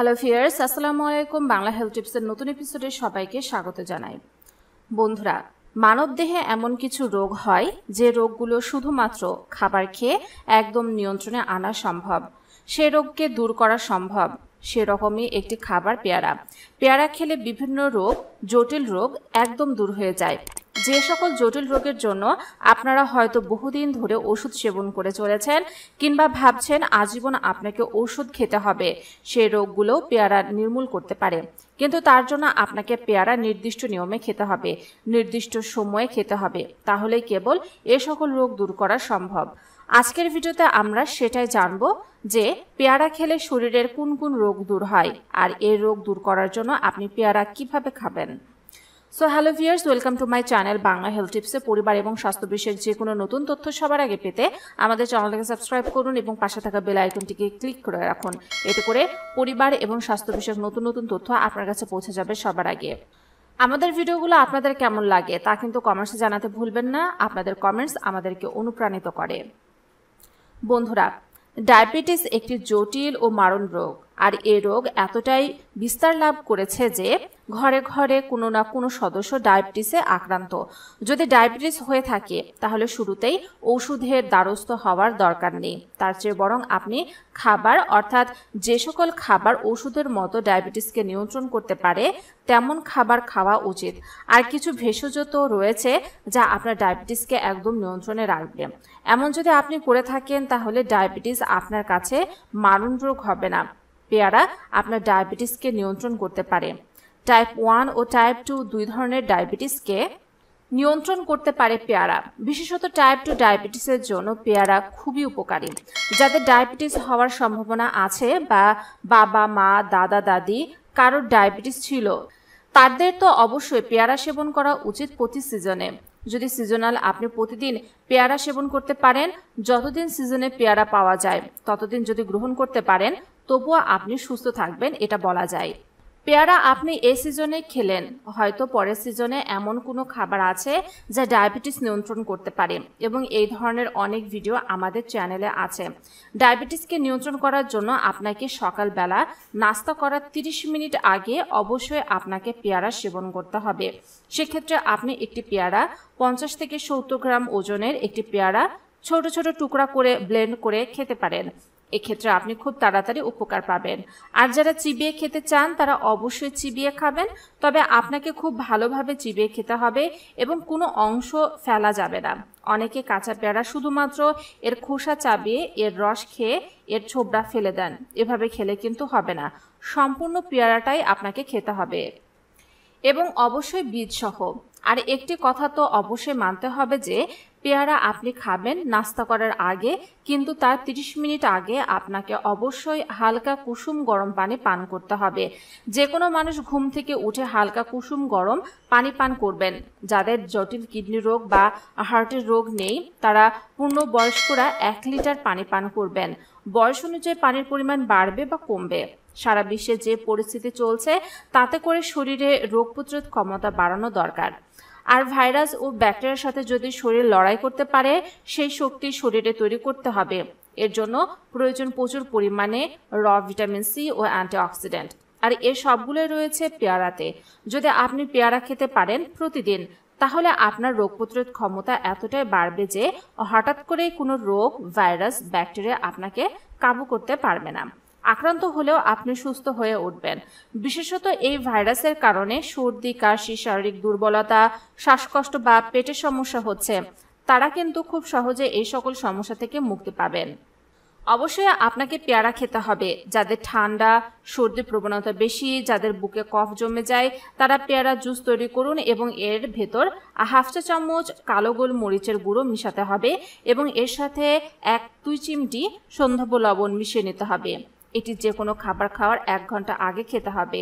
hello fierce আসসালামু আলাইকুম Bangla health টিপসের নতুন এপিসোডে সবাইকে স্বাগত জানাই বন্ধুরা মানব দেহে এমন কিছু রোগ হয় যে রোগগুলো শুধুমাত্র খাবার খেয়ে একদম নিয়ন্ত্রণে আনা সম্ভব সে রোগকে দূর করা সম্ভব সেরকমই একটি খাবার পেয়ারা পেয়ারা খেলে বিভিন্ন রোগ জটিল রোগ একদম দূর হয়ে যায় যে সকল জটিল রোগের জন্য আপনারা হয়তো বহুদিন ধরে ওষুধ সেবন করে চলেছেন কিংবা ভাবছেন আজীবন আপনাকে ওষুধ খেতে হবে সেই রোগগুলো পেয়ারা নির্মূল করতে পারে কিন্তু তার জন্য আপনাকে পেয়ারা নির্দিষ্ট নিয়মে খেতে হবে নির্দিষ্ট সময়ে খেতে হবে তাহলেই কেবল এ সকল রোগ দূর করা সম্ভব আজকের ভিডিওতে আমরা সেটাই জানব যে পেয়ারা খেলে শরীরের কোন কোন রোগ দূর হয় আর এই রোগ দূর করার জন্য আপনি পেয়ারা কিভাবে খাবেন so hello viewers welcome to my channel Bangla health টিপসে পরিবার এবং স্বাস্থ্য বিষয়ের যে কোনো নতুন তথ্য সবার আগে পেতে আমাদের চ্যানেলটাকে সাবস্ক্রাইব করুন এবং পাশে থাকা বেল আইকনটিকে ক্লিক করে রাখুন এতে করে পরিবার এবং স্বাস্থ্য বিষয়ক নতুন নতুন তথ্য আপনার কাছে পৌঁছে যাবে সবার আগে আমাদের ভিডিওগুলো আপনাদের কেমন লাগে তা কিন্তু কমেন্টসে জানাতে ভুলবেন না আপনাদের কমেন্টস আমাদেরকে অনুপ্রাণিত করে বন্ধুরা ডায়াবেটিস একটি জটিল ও মারণ রোগ আর এ রোগ এতটাই বিস্তার লাভ করেছে যে ঘরে ঘরে কোনো না কোনো সদস্য ডায়াবেটিসে আক্রান্ত যদি ডায়াবেটিস হয়ে থাকে তাহলে শুরুতেই ওষুধের দ্বারস্থ হওয়ার দরকার নেই তার চেয়ে বরং আপনি খাবার অর্থাৎ যে সকল খাবার ওষুধের মতো ডায়াবেটিসকে নিয়ন্ত্রণ করতে পারে তেমন খাবার খাওয়া উচিত আর কিছু ভেষজ তো রয়েছে যা আপনার ডায়াবেটিসকে একদম নিয়ন্ত্রণে রাখবে এমন যদি আপনি করে থাকেন তাহলে ডায়াবেটিস আপনার কাছে মারণ রোগ হবে না পেয়ারা আপনার ডায়াবেটিসকে নিয়ন্ত্রণ করতে পারে টাইপ ওয়ান ও টাইপ টু দুই ধরনের ডায়াবেটিসকে নিয়ন্ত্রণ করতে পারে পেয়ারা বিশেষত টাইপ টু ডায়াবেটিসের জন্য পেয়ারা খুবই উপকারী যাদের ডায়াবেটিস হওয়ার সম্ভাবনা আছে বা বাবা মা দাদা দাদি কারোর ডায়াবেটিস ছিল তাদের তো অবশ্যই পেয়ারা সেবন করা উচিত প্রতি সিজনে যদি সিজনাল আপনি প্রতিদিন পেয়ারা সেবন করতে পারেন যতদিন সিজনে পেয়ারা পাওয়া যায় ততদিন যদি গ্রহণ করতে পারেন তবুও আপনি সুস্থ থাকবেন এটা বলা যায় পেয়ারা আপনি এ সিজনে খেলেন হয়তো পরের সিজনে এমন কোনো খাবার আছে যা ডায়াবেটিস নিয়ন্ত্রণ করতে পারে এবং এই ধরনের অনেক ভিডিও আমাদের চ্যানেলে আছে ডায়াবেটিসকে নিয়ন্ত্রণ করার জন্য আপনাকে সকালবেলা নাস্তা করার 30 মিনিট আগে অবশ্যই আপনাকে পেয়ারা সেবন করতে হবে সেক্ষেত্রে আপনি একটি পেয়ারা পঞ্চাশ থেকে সত্তর গ্রাম ওজনের একটি পেয়ারা ছোট ছোট টুকরা করে ব্লেন্ড করে খেতে পারেন এক্ষেত্রে আপনি খুব তাড়াতাড়ি উপকার পাবেন আর যারা চিবিয়ে খেতে চান তারা অবশ্যই চিবিয়ে খাবেন তবে আপনাকে খুব ভালোভাবে চিবিয়ে খেতে হবে এবং কোনো অংশ ফেলা যাবে না অনেকে কাঁচা পেয়ারা শুধুমাত্র এর খোসা চাবিয়ে এর রস খেয়ে এর ছোবড়া ফেলে দেন এভাবে খেলে কিন্তু হবে না সম্পূর্ণ পেয়ারাটাই আপনাকে খেতে হবে এবং অবশ্যই বীজ সহ আর একটি কথা তো অবশ্যই মানতে হবে যে পেয়ারা আপনি খাবেন নাস্তা করার আগে কিন্তু তার 30 মিনিট আগে আপনাকে অবশ্যই হালকা কুসুম গরম পানি পান করতে হবে যে কোনো মানুষ ঘুম থেকে উঠে হালকা কুসুম গরম পানি পান করবেন যাদের জটিল কিডনি রোগ বা হার্টের রোগ নেই তারা পূর্ণ বয়স্করা এক লিটার পানি পান করবেন বয়স অনুযায়ী পানির পরিমাণ বাড়বে বা কমবে সারা বিশ্বে যে পরিস্থিতি চলছে তাতে করে শরীরে রোগ প্রতিরোধ ক্ষমতা বাড়ানো দরকার আর ভাইরাস ও ব্যাকটেরিয়ার সাথে যদি শরীর লড়াই করতে পারে সেই শক্তি শরীরে তৈরি করতে হবে এর জন্য প্রয়োজন প্রচুর পরিমাণে র ভিটামিন সি ও অ্যান্টিঅক্সিডেন্ট আর এ সবগুলোই রয়েছে পেয়ারাতে যদি আপনি পেয়ারা খেতে পারেন প্রতিদিন তাহলে আপনার রোগ প্রতিরোধ ক্ষমতা এতটাই বাড়বে যে হঠাৎ করে কোনো রোগ ভাইরাস ব্যাকটেরিয়া আপনাকে কাবু করতে পারবে না আক্রান্ত হলেও আপনি সুস্থ হয়ে উঠবেন বিশেষত এই ভাইরাসের কারণে সর্দি কাশি শারীরিক দুর্বলতা শ্বাসকষ্ট বা পেটের সমস্যা হচ্ছে তারা কিন্তু খুব সহজে এই সকল সমস্যা থেকে মুক্তি পাবেন অবশ্যই আপনাকে পেয়ারা খেতে হবে যাদের ঠান্ডা সর্দি প্রবণতা বেশি যাদের বুকে কফ জমে যায় তারা পেয়ারা জুস তৈরি করুন এবং এর ভেতর হাফ চা চামচ কালো গোল মরিচের গুঁড়ো মিশাতে হবে এবং এর সাথে এক দুই চিমটি সন্ধ্যব লবণ মিশিয়ে নিতে হবে এটি যে কোনো খাবার খাওয়ার এক ঘন্টা আগে খেতে হবে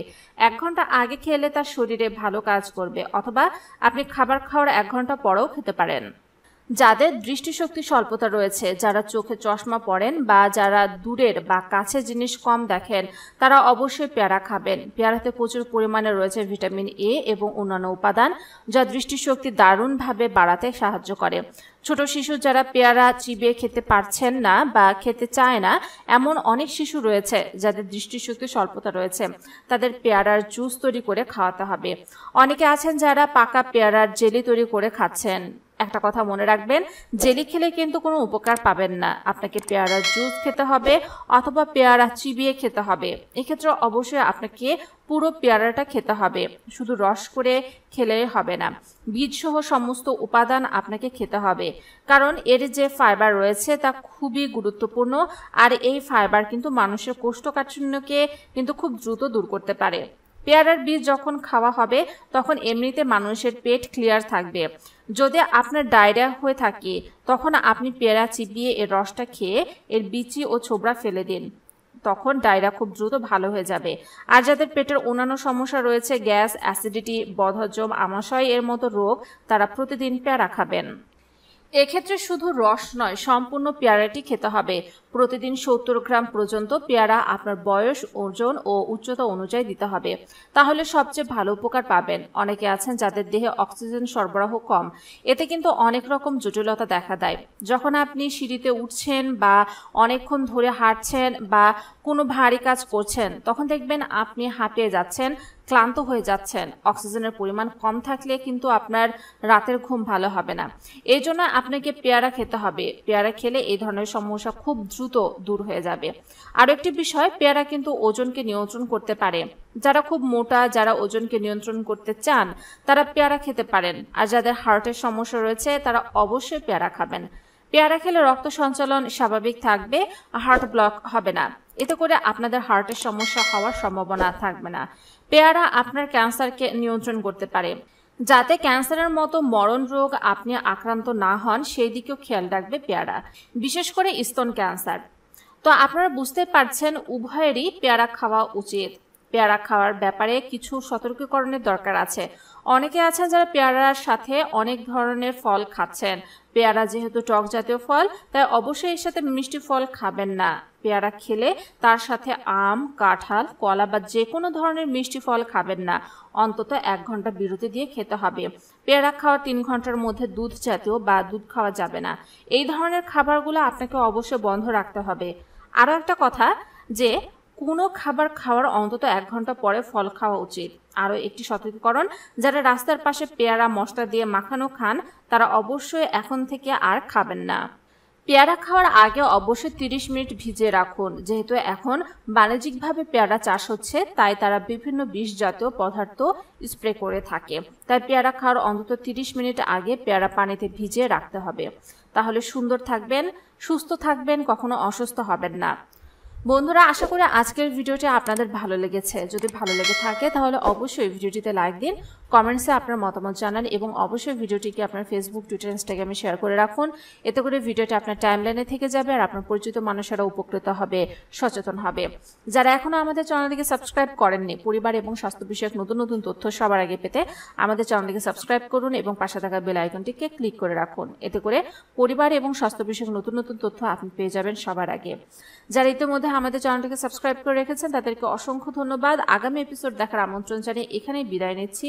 এক ঘন্টা আগে খেলে তার শরীরে ভালো কাজ করবে অথবা আপনি খাবার খাওয়ার এক ঘন্টা পরেও খেতে পারেন যাদের দৃষ্টিশক্তি স্বল্পতা রয়েছে যারা চোখে চশমা পরেন বা যারা দূরের বা কাছে জিনিস কম দেখেন তারা অবশ্যই পেয়ারা খাবেন পেয়ারাতে প্রচুর পরিমাণে রয়েছে ভিটামিন এ এবং অন্যান্য উপাদান যা দৃষ্টিশক্তি দারুণভাবে বাড়াতে সাহায্য করে ছোট শিশু যারা পেয়ারা চিবিয়ে খেতে পারছেন না বা খেতে চায় না এমন অনেক শিশু রয়েছে যাদের দৃষ্টিশক্তি স্বল্পতা রয়েছে তাদের পেয়ারার জুস তৈরি করে খাওয়াতে হবে অনেকে আছেন যারা পাকা পেয়ারার জেলি তৈরি করে খাচ্ছেন একটা কথা মনে রাখবেন জেলি খেলে কিন্তু কোনো উপকার পাবেন না আপনাকে পেয়ারার জুস খেতে হবে অথবা পেয়ারা চিবিয়ে খেতে হবে এক্ষেত্রে অবশ্যই আপনাকে পুরো পেয়ারাটা খেতে হবে শুধু রস করে খেলে হবে না বীজসহ সমস্ত উপাদান আপনাকে খেতে হবে কারণ এর যে ফাইবার রয়েছে তা খুবই গুরুত্বপূর্ণ আর এই ফাইবার কিন্তু মানুষের কোষ্ঠকাঠিন্যকে কিন্তু খুব দ্রুত দূর করতে পারে পেয়ারার বীজ যখন খাওয়া হবে তখন এমনিতে মানুষের পেট ক্লিয়ার থাকবে যদি আপনার ডায়রিয়া হয়ে থাকে তখন আপনি পেয়ারা চিবিয়ে এর রসটা খেয়ে এর বিচি ও ছোবড়া ফেলে দিন তখন ডায়রা খুব দ্রুত ভালো হয়ে যাবে আর যাদের পেটের অন্যান্য সমস্যা রয়েছে গ্যাস অ্যাসিডিটি বধজম আমাশয় এর মতো রোগ তারা প্রতিদিন পেয়ারা খাবেন এক্ষেত্রে শুধু রস নয় সম্পূর্ণ পেয়ারাটি খেতে হবে প্রতিদিন সত্তর গ্রাম পর্যন্ত পেয়ারা আপনার বয়স ওজন ও উচ্চতা অনুযায়ী দিতে হবে তাহলে সবচেয়ে ভালো উপকার পাবেন অনেকে আছেন যাদের দেহে অক্সিজেন সরবরাহ কম এতে কিন্তু অনেক রকম জটিলতা দেখা দেয় যখন আপনি সিঁড়িতে উঠছেন বা অনেকক্ষণ ধরে হাঁটছেন বা কোনো ভারী কাজ করছেন তখন দেখবেন আপনি হাঁপিয়ে যাচ্ছেন ক্লান্ত হয়ে যাচ্ছেন অক্সিজেনের পরিমাণ কম থাকলে কিন্তু আপনার রাতের ঘুম ভালো হবে না এই জন্য আপনাকে পেয়ারা খেতে হবে পেয়ারা খেলে এই ধরনের সমস্যা খুব দ্রুত দূর হয়ে যাবে আরও একটি বিষয় পেয়ারা কিন্তু ওজনকে নিয়ন্ত্রণ করতে পারে যারা খুব মোটা যারা ওজনকে নিয়ন্ত্রণ করতে চান তারা পেয়ারা খেতে পারেন আর যাদের হার্টের সমস্যা রয়েছে তারা অবশ্যই পেয়ারা খাবেন পেয়ারা খেলে রক্ত সঞ্চালন স্বাভাবিক থাকবে হার্ট ব্লক হবে না এতে করে আপনাদের হার্টের সমস্যা হওয়ার সম্ভাবনা থাকবে না পেয়ারা আপনার ক্যান্সারকে নিয়ন্ত্রণ করতে পারে যাতে ক্যান্সারের মতো মরণ রোগ আপনি আক্রান্ত না হন সেই দিকেও খেয়াল রাখবে পেয়ারা বিশেষ করে স্তন ক্যান্সার তো আপনারা বুঝতে পারছেন উভয়েরই পেয়ারা খাওয়া উচিত পেয়ারা খাওয়ার ব্যাপারে কিছু সতর্কীকরণের দরকার আছে অনেকে আছেন যারা পেয়ারার সাথে অনেক ধরনের ফল খাচ্ছেন পেয়ারা যেহেতু টক জাতীয় ফল তাই অবশ্যই এর সাথে মিষ্টি ফল খাবেন না পেয়ারা খেলে তার সাথে আম কাঁঠাল কলা বা যে কোনো ধরনের মিষ্টি ফল খাবেন না অন্তত এক ঘন্টা বিরতি দিয়ে খেতে হবে পেয়ারা খাওয়ার তিন ঘন্টার মধ্যে দুধ জাতীয় বা দুধ খাওয়া যাবে না এই ধরনের খাবারগুলো আপনাকে অবশ্যই বন্ধ রাখতে হবে আরও একটা কথা যে কোনো খাবার খাওয়ার অন্তত এক ঘন্টা পরে ফল খাওয়া উচিত আরও একটি সতর্ককরণ যারা রাস্তার পাশে পেয়ারা মশলা দিয়ে মাখানো খান তারা অবশ্যই এখন থেকে আর খাবেন না পেয়ারা খাওয়ার আগে অবশ্যই তিরিশ মিনিট ভিজিয়ে রাখুন যেহেতু এখন বাণিজ্যিকভাবে পেয়ারা চাষ হচ্ছে তাই তারা বিভিন্ন বিষজাতীয় পদার্থ স্প্রে করে থাকে তাই পেয়ারা খাওয়ার অন্তত তিরিশ মিনিট আগে পেয়ারা পানিতে ভিজিয়ে রাখতে হবে তাহলে সুন্দর থাকবেন সুস্থ থাকবেন কখনো অসুস্থ হবেন না বন্ধুরা আশা করি আজকের ভিডিওটি আপনাদের ভালো লেগেছে যদি ভালো লেগে থাকে তাহলে অবশ্যই ভিডিওটিতে লাইক দিন কমেন্টসে আপনার মতামত জানান এবং অবশ্যই ভিডিওটিকে আপনার ফেসবুক টুইটার ইনস্টাগ্রামে শেয়ার করে রাখুন এতে করে ভিডিওটি আপনার টাইমলাইনে থেকে যাবে আর আপনার পরিচিত মানুষেরা উপকৃত হবে সচেতন হবে যারা এখনও আমাদের চ্যানেলটিকে সাবস্ক্রাইব করেননি পরিবার এবং স্বাস্থ্য বিষয়ক নতুন নতুন তথ্য সবার আগে পেতে আমাদের চ্যানেলটিকে সাবস্ক্রাইব করুন এবং পাশে থাকা বেল আইকনটিকে ক্লিক করে রাখুন এতে করে পরিবার এবং স্বাস্থ্য বিষয়ক নতুন নতুন তথ্য আপনি পেয়ে যাবেন সবার আগে যারা ইতিমধ্যে আমাদের চ্যানেলটিকে সাবস্ক্রাইব করে রেখেছেন তাদেরকে অসংখ্য ধন্যবাদ আগামী এপিসোড দেখার আমন্ত্রণ জানিয়ে এখানেই বিদায় নিচ্ছি